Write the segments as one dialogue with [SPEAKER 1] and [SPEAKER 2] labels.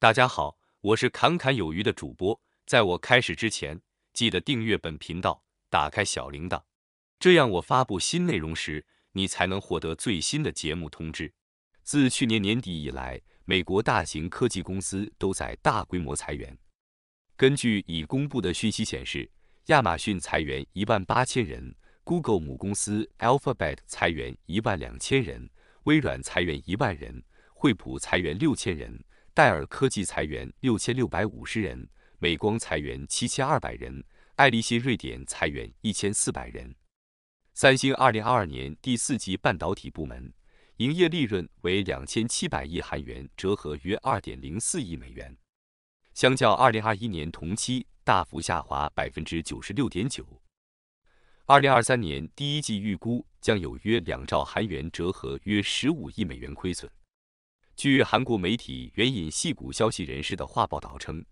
[SPEAKER 1] 大家好，我是侃侃有余的主播。在我开始之前，记得订阅本频道，打开小铃铛，这样我发布新内容时，你才能获得最新的节目通知。自去年年底以来，美国大型科技公司都在大规模裁员。根据已公布的讯息显示，亚马逊裁员一万八千人，Google 母公司 Alphabet 裁员一万两千人，微软裁员一万人，惠普裁员六千人。戴尔科技裁员六千六百五十人，美光裁员七千二百人，爱立信瑞典裁员一千四百人。三星二零二二年第四季半导体部门营业利润为两千七百亿韩元，折合约二点零四亿美元，相较二零二一年同期大幅下滑百分之九十六点九。二零二三年第一季预估将有约两兆韩元，折合约十五亿美元亏损。据韩国媒体援引细谷消息人士的话报道称，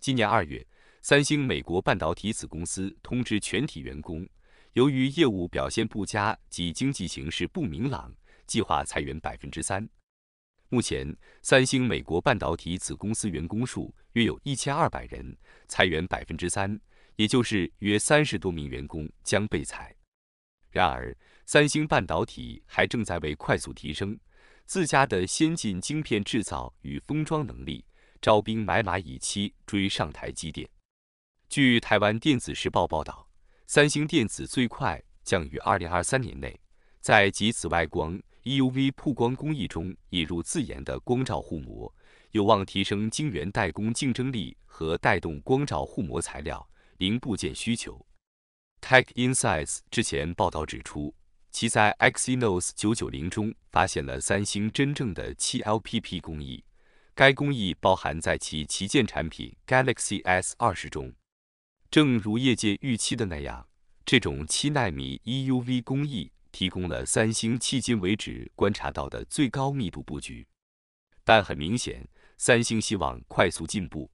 [SPEAKER 1] 今年二月，三星美国半导体子公司通知全体员工，由于业务表现不佳及经济形势不明朗，计划裁员百分之三。目前，三星美国半导体子公司员工数约有一千二百人，裁员百分之三，也就是约三十多名员工将被裁。然而，三星半导体还正在为快速提升。自家的先进晶片制造与封装能力，招兵买马，以期追上台积电。据台湾电子时报报道，三星电子最快将于二零二三年内，在集紫外光 EUV 曝光工艺中引入自研的光照护膜，有望提升晶圆代工竞争力和带动光照护膜材料零部件需求。TechInsights 之前报道指出。其在 Exynos 990中发现了三星真正的七 LPP 工艺，该工艺包含在其旗舰产品 Galaxy S 20中。正如业界预期的那样，这种七纳米 EUV 工艺提供了三星迄今为止观察到的最高密度布局。但很明显，三星希望快速进步。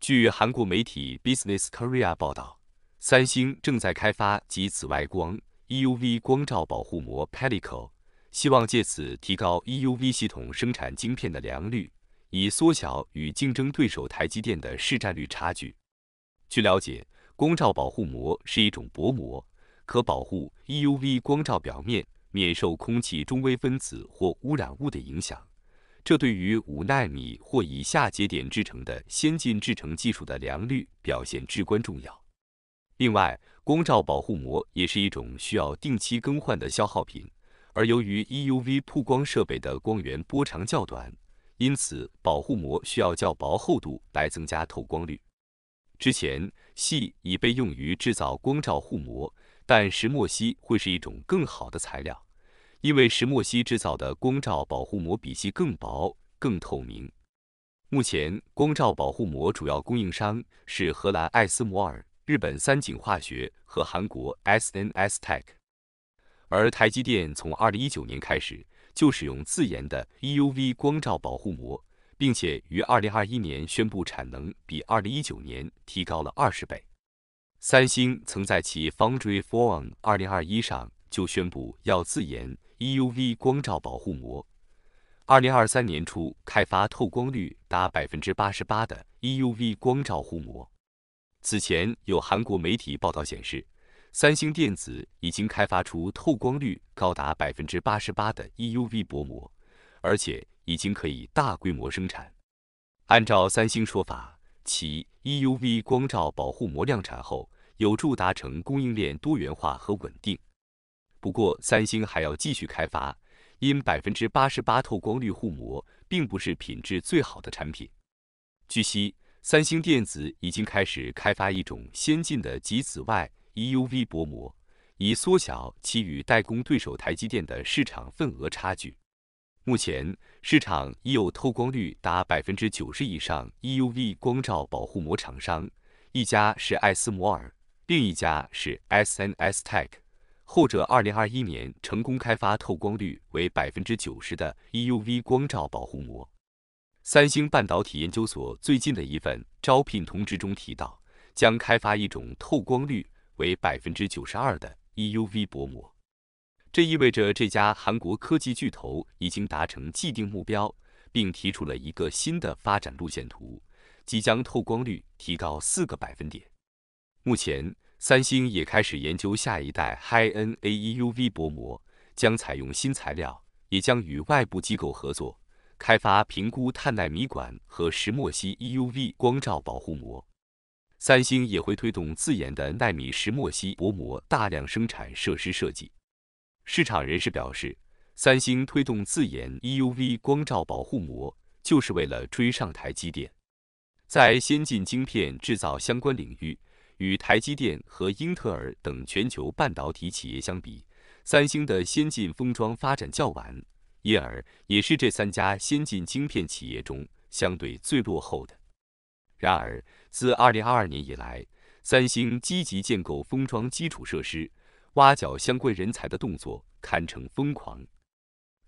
[SPEAKER 1] 据韩国媒体 Business Korea 报道，三星正在开发极紫外光。EUV 光照保护膜 Pelico 希望借此提高 EUV 系统生产晶片的良率，以缩小与竞争对手台积电的市占率差距。据了解，光照保护膜是一种薄膜，可保护 EUV 光照表面免受空气中微分子或污染物的影响。这对于五纳米或以下节点制成的先进制程技术的良率表现至关重要。另外，光照保护膜也是一种需要定期更换的消耗品，而由于 EUV 铺光设备的光源波长较短，因此保护膜需要较薄厚度来增加透光率。之前，锡已被用于制造光照护膜，但石墨烯会是一种更好的材料，因为石墨烯制造的光照保护膜比锡更薄、更透明。目前，光照保护膜主要供应商是荷兰艾斯摩尔。日本三井化学和韩国 SNS Tech，而台积电从2019年开始就使用自研的 EUV 光照保护膜，并且于2021年宣布产能比2019年提高了二十倍。三星曾在其 Foundry Forum 2021上就宣布要自研 EUV 光照保护膜，2023年初开发透光率达百分之八十八的 EUV 光照护膜。此前有韩国媒体报道显示，三星电子已经开发出透光率高达百分之八十八的 EUV 薄膜，而且已经可以大规模生产。按照三星说法，其 EUV 光照保护膜量产后，有助达成供应链多元化和稳定。不过，三星还要继续开发，因百分之八十八透光率护膜并不是品质最好的产品。据悉。三星电子已经开始开发一种先进的极紫外 EUV 薄膜，以缩小其与代工对手台积电的市场份额差距。目前市场已有透光率达百分之九十以上 EUV 光照保护膜厂商，一家是艾斯摩尔，另一家是 SNS Tech，后者二零二一年成功开发透光率为百分之九十的 EUV 光照保护膜。三星半导体研究所最近的一份招聘通知中提到，将开发一种透光率为百分之九十二的 EUV 薄膜。这意味着这家韩国科技巨头已经达成既定目标，并提出了一个新的发展路线图，即将透光率提高四个百分点。目前，三星也开始研究下一代 HiN A EUV 薄膜，将采用新材料，也将与外部机构合作。开发评估碳纳米管和石墨烯 EUV 光照保护膜，三星也会推动自研的纳米石墨烯薄膜大量生产设施设计。市场人士表示，三星推动自研 EUV 光照保护膜，就是为了追上台积电。在先进晶片制造相关领域，与台积电和英特尔等全球半导体企业相比，三星的先进封装发展较晚。因而也是这三家先进晶片企业中相对最落后的。然而，自二零二二年以来，三星积极建构封装基础设施、挖角相关人才的动作堪称疯狂。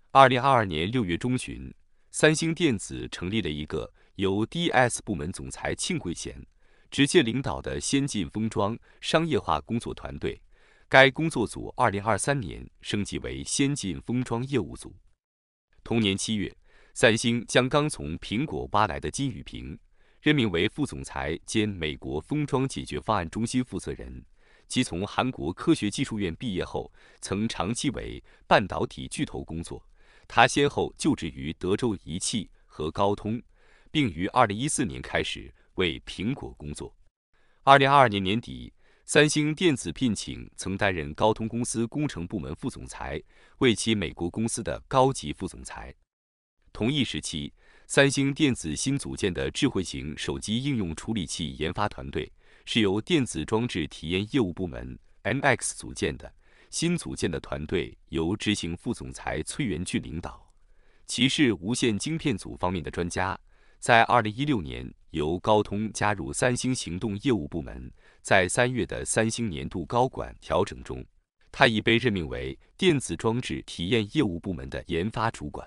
[SPEAKER 1] 二零二二年六月中旬，三星电子成立了一个由 DS 部门总裁庆贵贤直接领导的先进封装商业化工作团队。该工作组二零二三年升级为先进封装业务组。同年七月，三星将刚从苹果挖来的金宇平任命为副总裁兼美国封装解决方案中心负责人。其从韩国科学技术院毕业后，曾长期为半导体巨头工作。他先后就职于德州仪器和高通，并于二零一四年开始为苹果工作。二零二二年底。三星电子聘请曾担任高通公司工程部门副总裁、为其美国公司的高级副总裁。同一时期，三星电子新组建的智慧型手机应用处理器研发团队是由电子装置体验业务部门 MX 组建的。新组建的团队由执行副总裁崔元俊领导，其是无线晶片组方面的专家，在2016年由高通加入三星行动业务部门。在三月的三星年度高管调整中，他已被任命为电子装置体验业务部门的研发主管。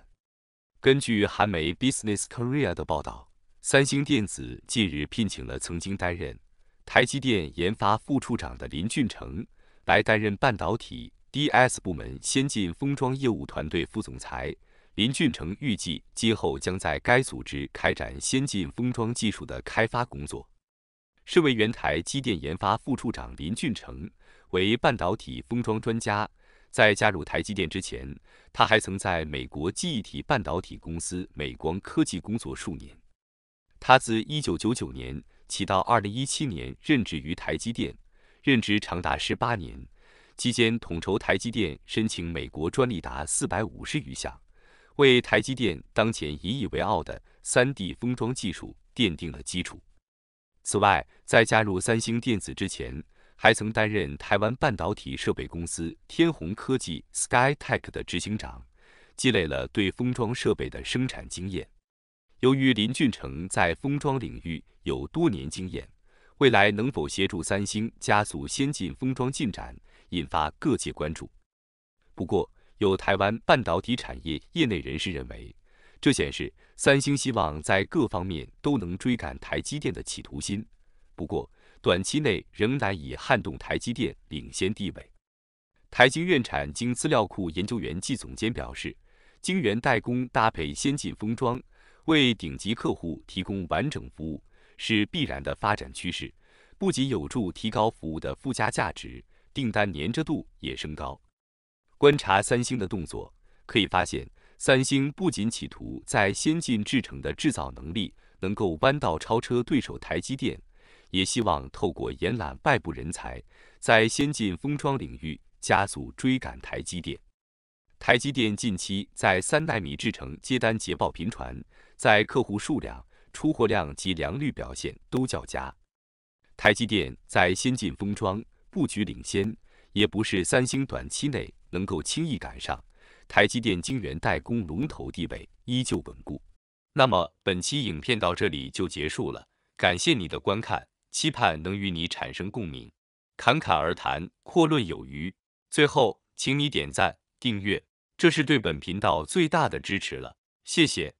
[SPEAKER 1] 根据韩媒《Business Korea》的报道，三星电子近日聘请了曾经担任台积电研发副处长的林俊成，来担任半导体 DS 部门先进封装业务团队副总裁。林俊成预计今后将在该组织开展先进封装技术的开发工作。身为原台机电研发副处长林俊成为半导体封装专家，在加入台积电之前，他还曾在美国记忆体半导体公司美光科技工作数年。他自1999年起到2017年任职于台积电，任职长达18年，期间统筹台积电申请美国专利达450余项，为台积电当前引以为傲的 3D 封装技术奠定了基础。此外，在加入三星电子之前，还曾担任台湾半导体设备公司天弘科技 （Sky Tech） 的执行长，积累了对封装设备的生产经验。由于林俊成在封装领域有多年经验，未来能否协助三星加速先进封装进展，引发各界关注。不过，有台湾半导体产业业内人士认为。这显示三星希望在各方面都能追赶台积电的企图心，不过短期内仍难以撼动台积电领先地位。台积院产经资料库研究员季总监表示，晶圆代工搭配先进封装，为顶级客户提供完整服务是必然的发展趋势，不仅有助提高服务的附加价值，订单粘着度也升高。观察三星的动作，可以发现。三星不仅企图在先进制程的制造能力能够弯道超车对手台积电，也希望透过延揽外部人才，在先进封装领域加速追赶台积电。台积电近期在三纳米制程接单捷报频传，在客户数量、出货量及良率表现都较佳。台积电在先进封装布局领先，也不是三星短期内能够轻易赶上。台积电晶圆代工龙头地位依旧稳固。那么本期影片到这里就结束了，感谢你的观看，期盼能与你产生共鸣。侃侃而谈，阔论有余。最后，请你点赞、订阅，这是对本频道最大的支持了，谢谢。